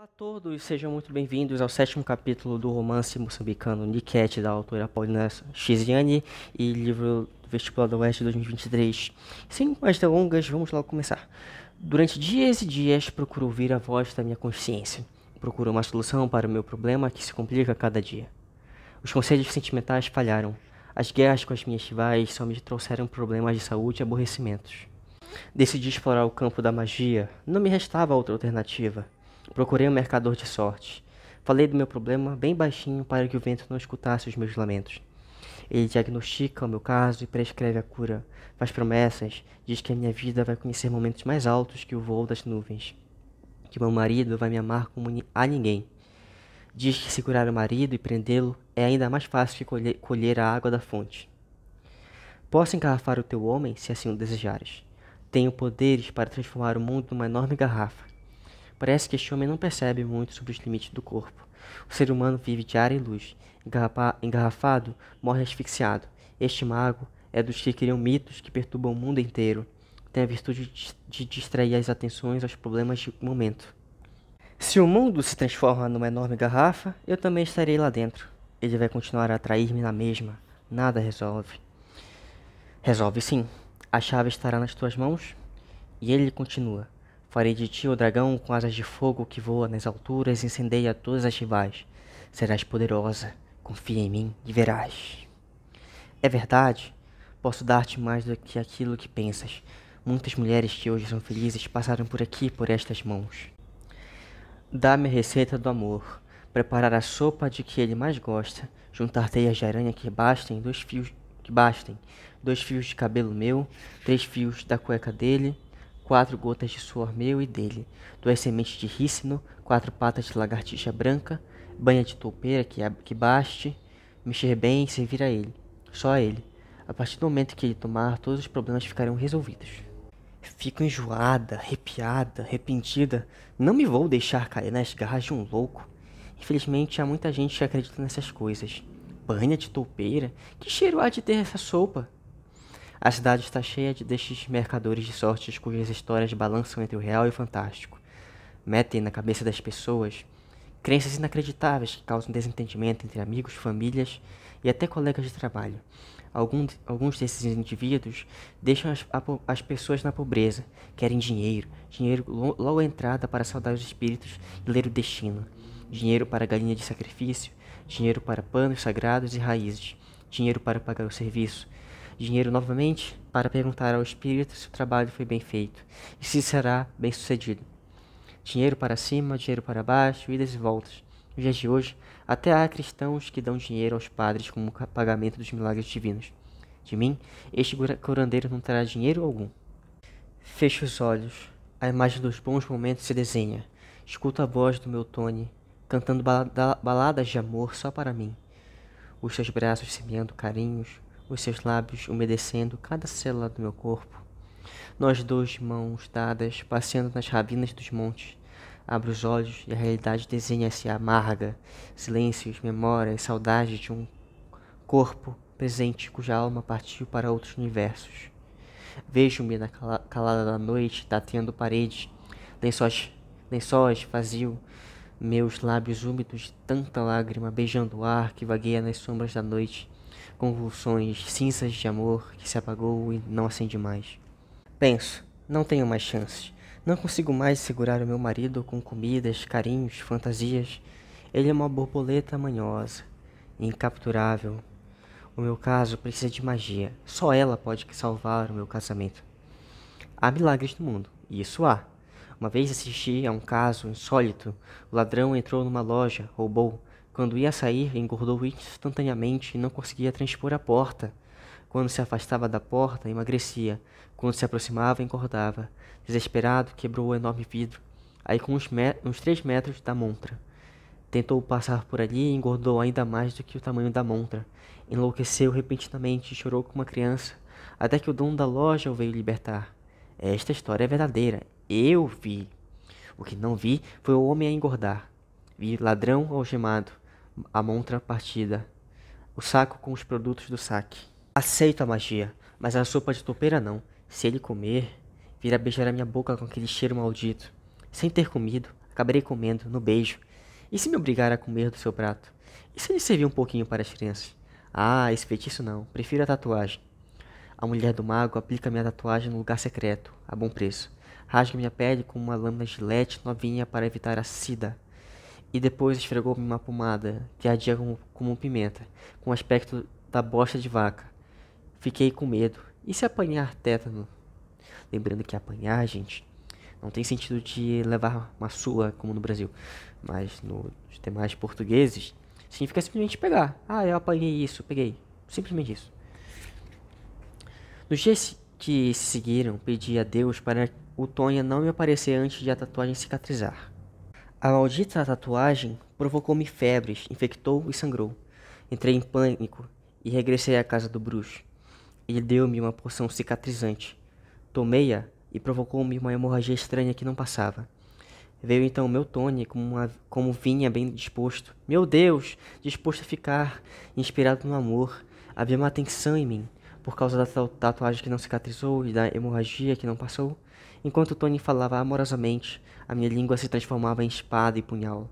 Olá a todos, sejam muito bem-vindos ao sétimo capítulo do romance moçambicano Niquete, da autora Paulina Chiziane e livro Vestibular do Oeste 2023. Sem mais delongas, vamos logo começar. Durante dias e dias procuro ouvir a voz da minha consciência. Procuro uma solução para o meu problema que se complica a cada dia. Os conselhos sentimentais falharam. As guerras com as minhas rivais só me trouxeram problemas de saúde e aborrecimentos. Decidi explorar o campo da magia. Não me restava outra alternativa. Procurei um mercador de sorte. Falei do meu problema bem baixinho para que o vento não escutasse os meus lamentos. Ele diagnostica o meu caso e prescreve a cura, faz promessas, diz que a minha vida vai conhecer momentos mais altos que o voo das nuvens, que meu marido vai me amar como a ninguém. Diz que segurar o marido e prendê-lo é ainda mais fácil que colher, colher a água da fonte. Posso engarrafar o teu homem se assim o desejares. Tenho poderes para transformar o mundo numa enorme garrafa. Parece que este homem não percebe muito sobre os limites do corpo. O ser humano vive de ar e luz. engarrafado, morre asfixiado. Este mago é dos que criam mitos que perturbam o mundo inteiro. Tem a virtude de distrair as atenções aos problemas de momento. Se o mundo se transforma numa enorme garrafa, eu também estarei lá dentro. Ele vai continuar a atrair-me na mesma. Nada resolve. Resolve sim. A chave estará nas tuas mãos. E ele continua. Farei de ti o dragão com asas de fogo que voa nas alturas e incendeia todas as rivais. Serás poderosa, confia em mim e verás. É verdade, posso dar-te mais do que aquilo que pensas. Muitas mulheres que hoje são felizes passaram por aqui por estas mãos. Dá-me a receita do amor, preparar a sopa de que ele mais gosta, juntar teias de aranha que bastem dois fios que bastem, dois fios de cabelo meu, três fios da cueca dele, quatro gotas de suor meu e dele, duas sementes de rícino, quatro patas de lagartixa branca, banha de toupeira que, que baste, mexer bem e servir a ele, só a ele. A partir do momento que ele tomar, todos os problemas ficarão resolvidos. Fico enjoada, arrepiada, arrependida. Não me vou deixar cair nas garras de um louco. Infelizmente, há muita gente que acredita nessas coisas. Banha de toupeira? Que cheiro há de ter essa sopa? A cidade está cheia de destes mercadores de sortes cujas histórias balançam entre o real e o fantástico. Metem na cabeça das pessoas crenças inacreditáveis que causam desentendimento entre amigos, famílias e até colegas de trabalho. Alguns, alguns desses indivíduos deixam as, as, pessoas na pobreza, querem dinheiro, dinheiro logo à entrada para saudar os espíritos e ler o destino, dinheiro para galinha de sacrifício, dinheiro para panos sagrados e raízes, dinheiro para pagar o serviço, dinheiro novamente para perguntar ao espírito se o trabalho foi bem feito e se será bem sucedido. Dinheiro para cima, dinheiro para baixo, idas e voltas. Nos dias de hoje, até há cristãos que dão dinheiro aos padres como pagamento dos milagres divinos. De mim, este curandeiro não terá dinheiro algum. Fecho os olhos. A imagem dos bons momentos se desenha. Escuto a voz do meu Tony, cantando balada, baladas de amor só para mim. Os seus braços semeando carinhos, os seus lábios umedecendo cada célula do meu corpo. Nós dois, mãos dadas, passeando nas ravinas dos montes. Abro os olhos e a realidade desenha-se amarga. Silêncios, memórias, saudade de um corpo presente cuja alma partiu para outros universos. Vejo-me na calada da noite, tateando parede, lençóis, lençóis vazio, meus lábios úmidos de tanta lágrima beijando o ar que vagueia nas sombras da noite, convulsões cinzas de amor que se apagou e não acende mais. Penso, não tenho mais chances. Não consigo mais segurar o meu marido com comidas, carinhos, fantasias. Ele é uma borboleta manhosa, incapturável. O meu caso precisa de magia. Só ela pode salvar o meu casamento. Há milagres no mundo, e isso há. Uma vez assisti a um caso insólito. O ladrão entrou numa loja, roubou, quando ia sair, engordou instantaneamente e não conseguia transpor a porta. Quando se afastava da porta, emagrecia. Quando se aproximava, engordava. Desesperado, quebrou o enorme vidro. Aí, com uns, uns três metros da montra. Tentou passar por ali e engordou ainda mais do que o tamanho da montra. Enlouqueceu repentinamente e chorou como uma criança, até que o dono da loja o veio libertar. Esta história é verdadeira. Eu vi. O que não vi foi o homem a engordar. Vi ladrão algemado, a partida, O saco com os produtos do saque. Aceito a magia, mas a sopa de topeira não. Se ele comer, virá beijar a minha boca com aquele cheiro maldito. Sem ter comido, acabarei comendo, no beijo. E se me obrigar a comer do seu prato? E se ele servir um pouquinho para as crianças? Ah, esse feitiço não. Prefiro a tatuagem. A mulher do mago aplica minha tatuagem no lugar secreto, a bom preço. Rasga minha pele com uma lâmina de gilete novinha para evitar a sida e depois esfregou-me uma pomada que ardia como, como pimenta, com o aspecto da bosta de vaca. Fiquei com medo. E se apanhar tétano? Lembrando que apanhar, gente, não tem sentido de levar uma sua como no Brasil, mas nos demais portugueses significa simplesmente pegar. Ah, eu apanhei isso, peguei. Simplesmente isso. Nos dias que se seguiram, pedi a Deus para o Tonha não me aparecer antes de a tatuagem cicatrizar. A maldita tatuagem provocou-me febres, infectou e sangrou. Entrei em pânico e regressei à casa do bruxo. Ele deu-me uma porção cicatrizante. Tomei-a e provocou-me uma hemorragia estranha que não passava. Veio então meu Tony como, uma, como vinha bem disposto. Meu Deus! Disposto a ficar, inspirado no amor. Havia uma tensão em mim por causa da tatuagem que não cicatrizou e da hemorragia que não passou. Enquanto Tony falava amorosamente, a minha língua se transformava em espada e punhal.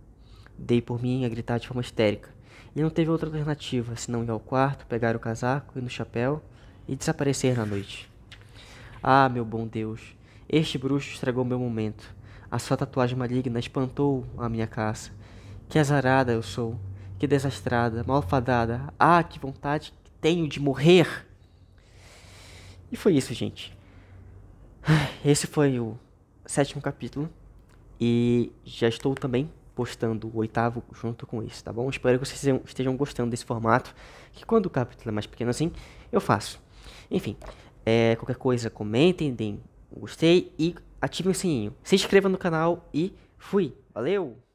Dei por mim a gritar de forma histérica. E não teve outra alternativa senão ir ao quarto, pegar o casaco e no chapéu e desaparecer na noite. Ah, meu bom Deus, este bruxo estragou meu momento. A sua tatuagem maligna espantou a minha caça. Que azarada eu sou, que desastrada, malfadada. Ah, que vontade tenho de morrer! E foi isso, gente. Esse foi o sétimo capítulo. E já estou também postando o oitavo junto com isso, tá bom? Espero que vocês estejam gostando desse formato, que quando o capítulo é mais pequeno assim, eu faço. Enfim, é, qualquer coisa, comentem, deem um gostei e ativem o sininho. Se inscrevam no canal e fui. Valeu!